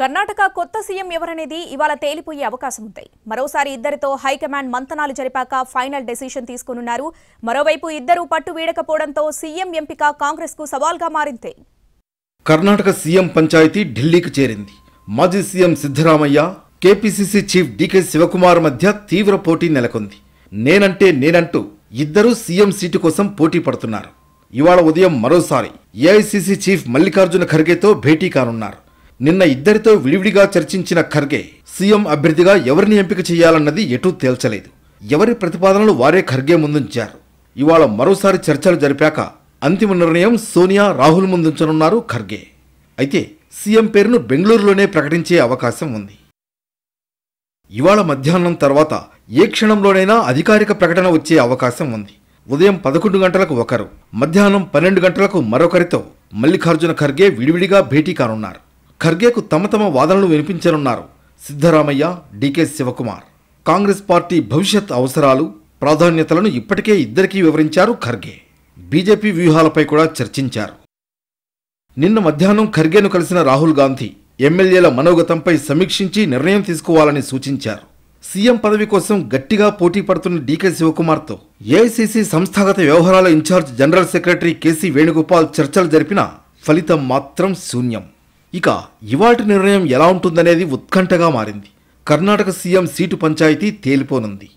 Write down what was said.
కర్ణాటక కొత్త సీఎం ఎవరనేది ఇవాళ తేలిపోయే అవకాశం ఉంది మరోసారి ఇద్దరితో హైకమాండ్ మంతనాలు జరిపాక ఫైనల్ డెసిషన్ తీసుకునున్నారు మరోవైపు ఇద్దరు పట్టు వీడకపోవడంతో సీఎం ఎంపిక కాంగ్రెస్కు సవాల్గా మారింది కర్ణాటక సీఎం పంచాయతీ ఢిల్లీకి చేరింది మాజీ CM Siddaramaiah KPCC chief DK Shivakumar మధ్య తీవ్ర పోటీ నెలకొంది నేనంటే నేనంటూ ఇద్దరూ సీఎం సీటు కోసం పోటీ పడుతున్నారు ఇవాళ ఉదయం మరోసారి ఏఐసీసీ చీఫ్ మల్లికార్జున ఖర్గేతో భేటీ కానున్నారు నిన్న ఇద్దరితో విడివిడిగా చర్చించిన ఖర్గే సీఎం అభ్యర్థిగా ఎవరిని ఎంపిక చేయాలన్నది ఎటూ తేల్చలేదు ఎవరి ప్రతిపాదనలు వారే ఖర్గే ముందుంచారు ఇవాళ మరోసారి చర్చలు జరిపాక అంతిమ నిర్ణయం సోనియా రాహుల్ ముందుంచనున్నారు ఖర్గే అయితే సీఎం పేరును బెంగళూరులోనే ప్రకటించే అవకాశం ఉంది ఇవాళ మధ్యాహ్నం తర్వాత ఏ క్షణంలోనైనా అధికారిక ప్రకటన వచ్చే అవకాశం ఉంది ఉదయం పదకొండు గంటలకు ఒకరు మధ్యాహ్నం పన్నెండు గంటలకు మరొకరితో మల్లికార్జున ఖర్గే విడివిడిగా భేటీ కానున్నారు ఖర్గేకు తమ తమ వాదనలు వినిపించనున్నారు Siddaramaiah DK Shivakumar Congress party భవిష్యత్ అవసరాలు ప్రాధాన్యతలను ఇప్పటికే ఇద్దరికీ వివరించారు ఖర్గే బీజేపీ వ్యూహాలపై కూడా చర్చించారు నిన్న మధ్యాహ్నం ఖర్గేను కలిసిన రాహుల్ గాంధీ ఎమ్మెల్యేల మనోగతంపై సమీక్షించి నిర్ణయం తీసుకోవాలని సూచించారు సీఎం పదవి కోసం గట్టిగా పోటీ పడుతున్న డీకే శివకుమార్తో ఏఐసీసీ సంస్థాగత వ్యవహారాల in charge general secretary KC Venugopal చర్చలు జరిపిన ఫలితం మాత్రం శూన్యం ఇక ఇవాటి నిర్ణయం ఎలా ఉంటుందనేది ఉత్కంఠగా మారింది కర్ణాటక సీఎం సీటు పంచాయతీ తేలిపోనుంది